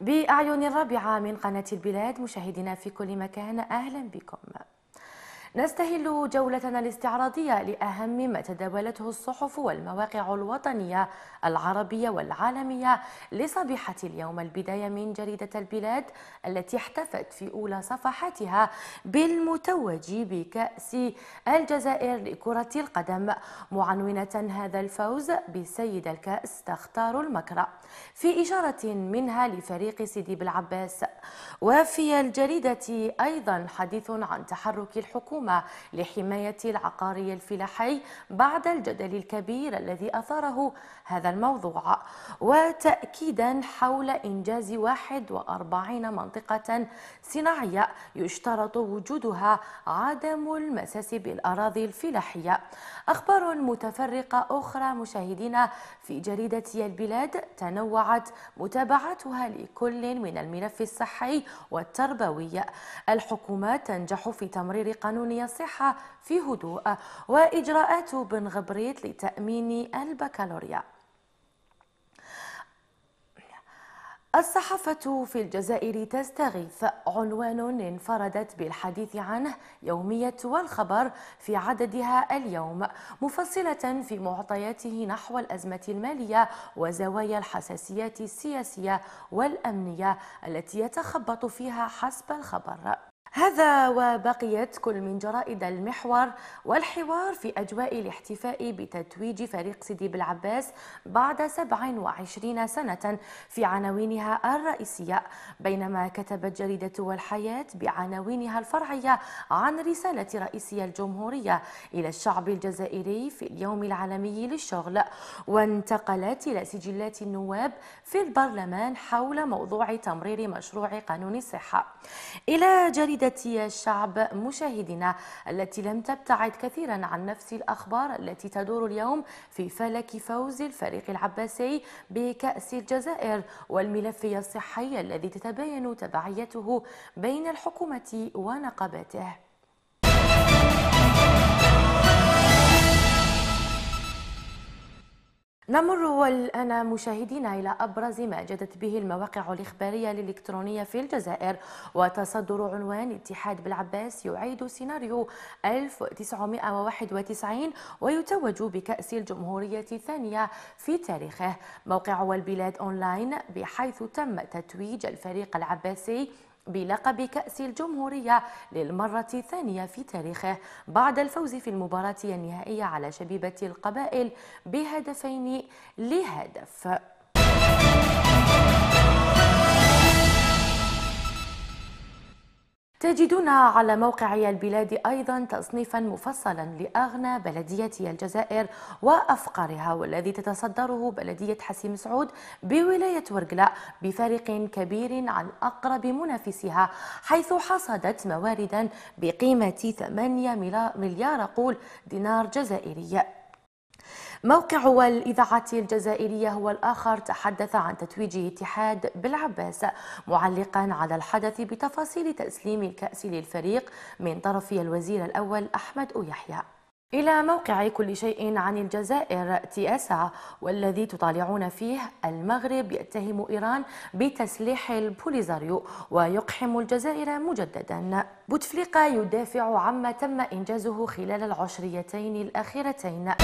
بأعين الرابعة من قناة البلاد مشاهدينا في كل مكان أهلا بكم نستهل جولتنا الاستعراضية لأهم ما تداولته الصحف والمواقع الوطنية العربية والعالمية لصبيحة اليوم البداية من جريدة البلاد التي احتفت في أولى صفحاتها بالمتوج بكأس الجزائر لكرة القدم معنونة هذا الفوز بسيد الكأس تختار المكرأ في إشارة منها لفريق سيدي بالعباس وفي الجريدة أيضا حديث عن تحرك الحكومة الحكومة لحماية العقاري الفلاحي بعد الجدل الكبير الذي أثاره هذا الموضوع وتأكيدا حول إنجاز 41 منطقة صناعية يشترط وجودها عدم المساس بالأراضي الفلاحية أخبار متفرقة أخرى مشاهدينا في جريدة البلاد تنوعت متابعتها لكل من الملف الصحي والتربوي الحكومات تنجح في تمرير قانون الوطنية الصحة في هدوء وإجراءات بن غبريت لتأمين البكالوريا الصحافة في الجزائر تستغيث عنوان انفردت بالحديث عنه يومية والخبر في عددها اليوم مفصلة في معطياته نحو الأزمة المالية وزوايا الحساسيات السياسية والأمنية التي يتخبط فيها حسب الخبر هذا وبقيت كل من جرائد المحور والحوار في أجواء الاحتفاء بتتويج فريق سيدي بالعباس بعد 27 سنة في عناوينها الرئيسية بينما كتبت جريدة والحياة بعناوينها الفرعية عن رسالة رئيسي الجمهورية إلى الشعب الجزائري في اليوم العالمي للشغل وانتقلت إلى سجلات النواب في البرلمان حول موضوع تمرير مشروع قانون الصحة إلى جريدة وحدة شعب مشاهدينا التي لم تبتعد كثيرا عن نفس الأخبار التي تدور اليوم في فلك فوز الفريق العباسي بكأس الجزائر والملف الصحي الذي تتباين تبعيته بين الحكومة ونقاباته نمر والآن مشاهدينا إلى أبرز ما جدت به المواقع الإخبارية الإلكترونية في الجزائر وتصدر عنوان اتحاد بالعباس يعيد سيناريو 1991 ويتوج بكأس الجمهورية الثانية في تاريخه موقع والبلاد أونلاين بحيث تم تتويج الفريق العباسي بلقب كأس الجمهورية للمرة الثانية في تاريخه بعد الفوز في المباراة النهائية على شبيبة القبائل بهدفين لهدف تجدون على موقع البلاد أيضا تصنيفا مفصلا لأغنى بلديتي الجزائر وأفقرها والذي تتصدره بلدية حسيم سعود بولاية ورقلاء بفارق كبير عن أقرب منافسها حيث حصدت مواردا بقيمة 8 مليار قول دينار جزائري موقع الإذاعة الجزائرية هو الآخر تحدث عن تتويج اتحاد بالعباس معلقا على الحدث بتفاصيل تسليم الكأس للفريق من طرف الوزير الأول أحمد يحيى إلى موقع كل شيء عن الجزائر تياسا والذي تطالعون فيه المغرب يتهم إيران بتسليح البوليزاريو ويقحم الجزائر مجددا بوتفليقة يدافع عما تم إنجازه خلال العشريتين الأخيرتين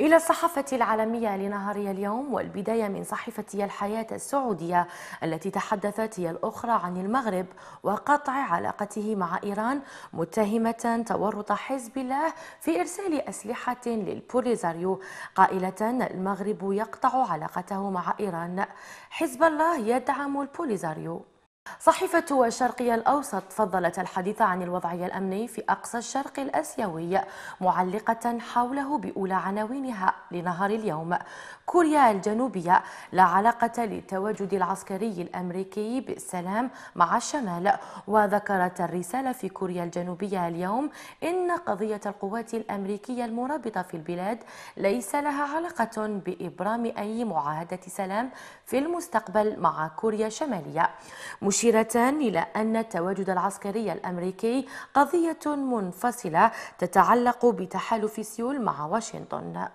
إلى الصحافة العالمية لنهار اليوم والبداية من صحيفة الحياة السعودية التي تحدثت هي الأخرى عن المغرب وقطع علاقته مع إيران متهمة تورط حزب الله في إرسال أسلحة للبوليزاريو قائلة المغرب يقطع علاقته مع إيران حزب الله يدعم البوليزاريو صحيفة الشرقي الأوسط فضلت الحديث عن الوضع الأمني في أقصى الشرق الأسيوي معلقة حوله بأولى عناوينها لنهار اليوم كوريا الجنوبية لا علاقة للتواجد العسكري الأمريكي بالسلام مع الشمال وذكرت الرسالة في كوريا الجنوبية اليوم إن قضية القوات الأمريكية المرابطة في البلاد ليس لها علاقة بإبرام أي معاهدة سلام في المستقبل مع كوريا الشمالية مش مشيرة إلى أن التواجد العسكري الأمريكي قضية منفصلة تتعلق بتحالف سيول مع واشنطن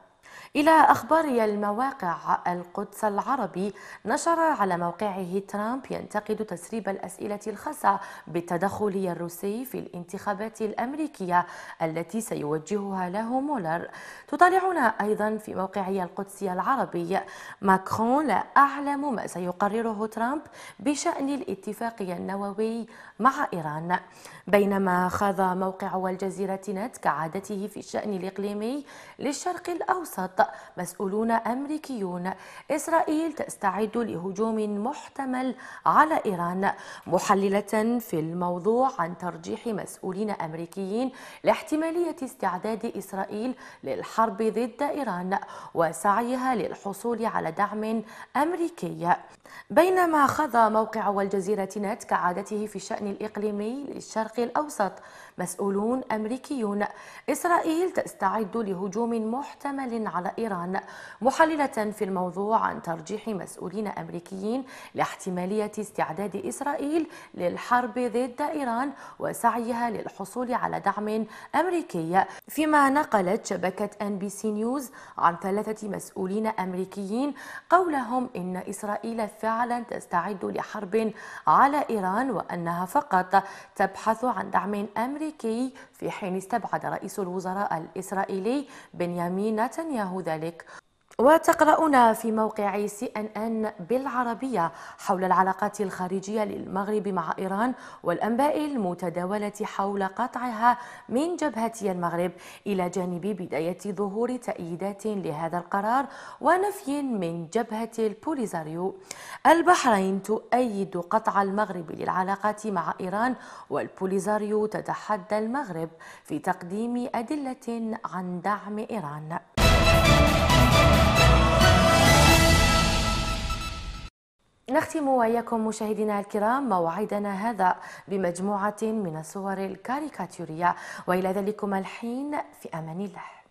إلى أخبار المواقع القدس العربي نشر على موقعه ترامب ينتقد تسريب الأسئلة الخاصة بالتدخل الروسي في الانتخابات الأمريكية التي سيوجهها له مولر تطالعنا أيضا في موقعي القدسي العربي ماكرون لا أعلم ما سيقرره ترامب بشأن الاتفاق النووي مع إيران بينما خاض موقع الجزيرة نت كعادته في الشأن الإقليمي للشرق الأوسط مسؤولون أمريكيون إسرائيل تستعد لهجوم محتمل على إيران محللة في الموضوع عن ترجيح مسؤولين أمريكيين لاحتمالية استعداد إسرائيل للحرب ضد إيران وسعيها للحصول على دعم أمريكي بينما خضى موقع والجزيرة نت كعادته في الشأن الإقليمي للشرق الأوسط مسؤولون أمريكيون إسرائيل تستعد لهجوم محتمل على إيران محللة في الموضوع عن ترجيح مسؤولين أمريكيين لاحتمالية استعداد إسرائيل للحرب ضد إيران وسعيها للحصول على دعم أمريكي فيما نقلت شبكة أن بي سي نيوز عن ثلاثة مسؤولين أمريكيين قولهم إن إسرائيل فعلا تستعد لحرب على إيران وأنها فقط تبحث عن دعم أمريكي الأمريكي في حين استبعد رئيس الوزراء الإسرائيلي بنيامين نتنياهو ذلك وتقرأنا في موقع سي ان ان بالعربية حول العلاقات الخارجية للمغرب مع إيران والأنباء المتداولة حول قطعها من جبهتي المغرب إلى جانب بداية ظهور تأييدات لهذا القرار ونفي من جبهة البوليزاريو البحرين تؤيد قطع المغرب للعلاقات مع إيران والبوليزاريو تتحدى المغرب في تقديم أدلة عن دعم إيران نختم وإياكم مشاهدينا الكرام موعدنا هذا بمجموعة من الصور الكاريكاتورية وإلى ذلكم الحين في أمان الله